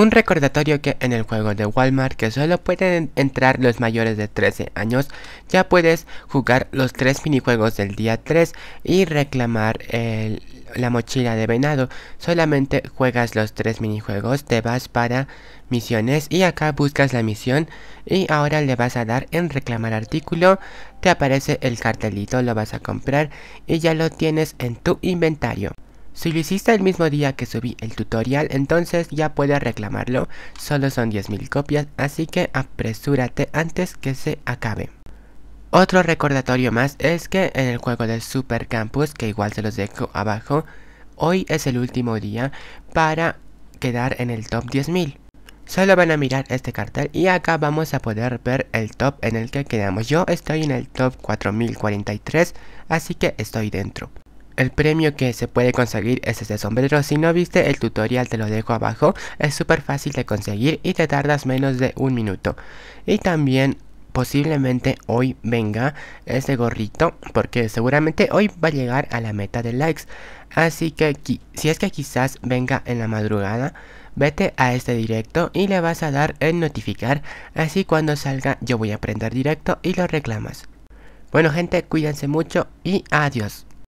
Un recordatorio que en el juego de Walmart que solo pueden entrar los mayores de 13 años, ya puedes jugar los 3 minijuegos del día 3 y reclamar la mochila de venado. Solamente juegas los 3 minijuegos, te vas para misiones y acá buscas la misión y ahora le vas a dar en reclamar artículo, te aparece el cartelito, lo vas a comprar y ya lo tienes en tu inventario. Si lo hiciste el mismo día que subí el tutorial, entonces ya puedes reclamarlo. Solo son 10.000 copias, así que apresúrate antes que se acabe. Otro recordatorio más es que en el juego de Super Campus, que igual se los dejo abajo, hoy es el último día para quedar en el top 10.000. Solo van a mirar este cartel y acá vamos a poder ver el top en el que quedamos. Yo estoy en el top 4043, así que estoy dentro. El premio que se puede conseguir es este sombrero, si no viste el tutorial te lo dejo abajo, es súper fácil de conseguir y te tardas menos de un minuto. Y también posiblemente hoy venga ese gorrito porque seguramente hoy va a llegar a la meta de likes así que si es que quizás venga en la madrugada vete a este directo y le vas a dar el notificar así cuando salga yo voy a prender directo y lo reclamas bueno gente cuídense mucho y adiós